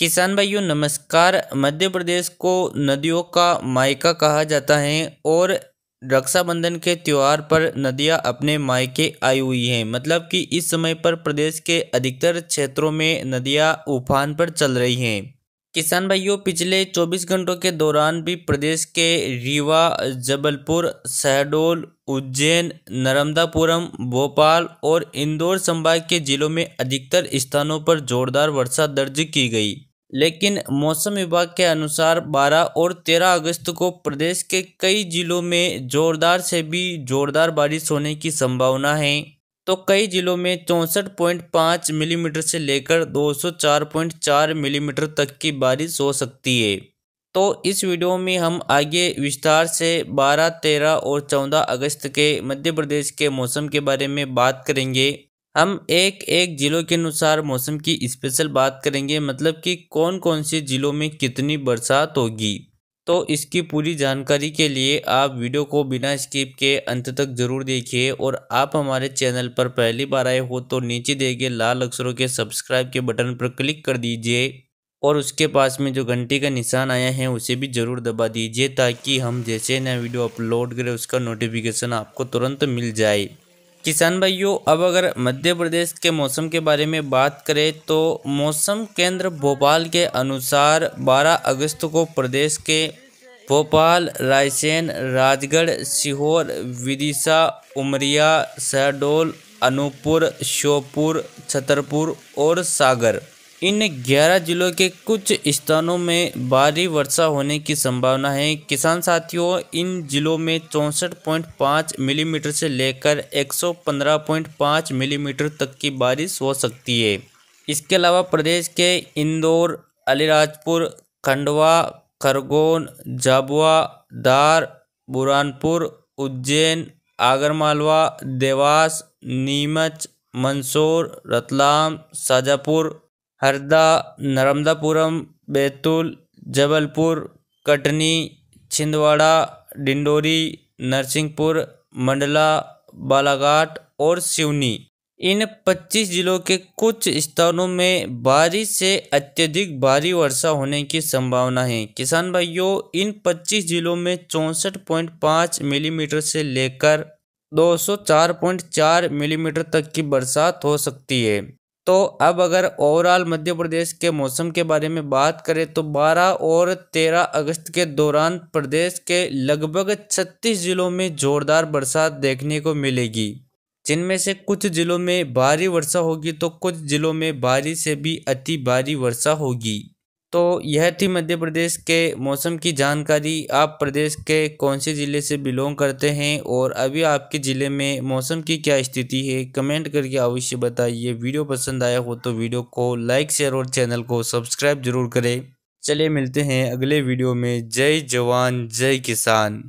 किसान भाइयों नमस्कार मध्य प्रदेश को नदियों का मायका कहा जाता है और रक्षाबंधन के त्यौहार पर नदियां अपने मायके आई हुई हैं मतलब कि इस समय पर प्रदेश के अधिकतर क्षेत्रों में नदियां उफान पर चल रही हैं किसान भाइयों पिछले 24 घंटों के दौरान भी प्रदेश के रीवा जबलपुर शहडोल उज्जैन नर्मदापुरम भोपाल और इंदौर संभाग के जिलों में अधिकतर स्थानों पर जोरदार वर्षा दर्ज की गई लेकिन मौसम विभाग के अनुसार 12 और 13 अगस्त को प्रदेश के कई जिलों में जोरदार से भी जोरदार बारिश होने की संभावना है तो कई जिलों में चौंसठ पॉइंट पाँच मिलीमीटर से लेकर दो सौ चार पॉइंट चार मिलीमीटर तक की बारिश हो सकती है तो इस वीडियो में हम आगे विस्तार से 12, 13 और 14 अगस्त के मध्य प्रदेश के मौसम के बारे में बात करेंगे हम एक एक ज़िलों के अनुसार मौसम की स्पेशल बात करेंगे मतलब कि कौन कौन से ज़िलों में कितनी बरसात होगी तो इसकी पूरी जानकारी के लिए आप वीडियो को बिना स्किप के अंत तक ज़रूर देखिए और आप हमारे चैनल पर पहली बार आए हो तो नीचे दिए गए लाल अक्षरों के सब्सक्राइब के बटन पर क्लिक कर दीजिए और उसके पास में जो घंटी का निशान आया है उसे भी ज़रूर दबा दीजिए ताकि हम जैसे नया वीडियो अपलोड करें उसका नोटिफिकेशन आपको तुरंत मिल जाए किसान भाइयों अब अगर मध्य प्रदेश के मौसम के बारे में बात करें तो मौसम केंद्र भोपाल के अनुसार 12 अगस्त को प्रदेश के भोपाल रायसेन राजगढ़ सीहोर विदिशा उमरिया शहडोल अनूपपुर श्योपुर छतरपुर और सागर इन 11 जिलों के कुछ स्थानों में भारी वर्षा होने की संभावना है किसान साथियों इन जिलों में चौंसठ पॉइंट पाँच मिलीमीटर से लेकर एक सौ पंद्रह पॉइंट पाँच मिलीमीटर तक की बारिश हो सकती है इसके अलावा प्रदेश के इंदौर अलीराजपुर खंडवा खरगोन झाबुआ धार बुरानपुर उज्जैन आगरमालवा देवास नीमच मंदसौर रतलाम शाजापुर हरदा नर्मदापुरम बैतूल जबलपुर कटनी छिंदवाड़ा डिंडोरी नरसिंहपुर मंडला बालाघाट और सिवनी इन 25 जिलों के कुछ स्थानों में बारिश से अत्यधिक भारी वर्षा होने की संभावना है किसान भाइयों इन 25 जिलों में चौंसठ पॉइंट पाँच मिलीमीटर से लेकर 204.4 मिलीमीटर तक की बरसात हो सकती है तो अब अगर ओवरऑल मध्य प्रदेश के मौसम के बारे में बात करें तो 12 और 13 अगस्त के दौरान प्रदेश के लगभग 36 जिलों में ज़ोरदार बरसात देखने को मिलेगी जिनमें से कुछ जिलों में भारी वर्षा होगी तो कुछ जिलों में भारी से भी अति भारी वर्षा होगी तो यह थी मध्य प्रदेश के मौसम की जानकारी आप प्रदेश के कौन से ज़िले से बिलोंग करते हैं और अभी आपके ज़िले में मौसम की क्या स्थिति है कमेंट करके अवश्य बताइए वीडियो पसंद आया हो तो वीडियो को लाइक शेयर और चैनल को सब्सक्राइब जरूर करें चलिए मिलते हैं अगले वीडियो में जय जवान जय किसान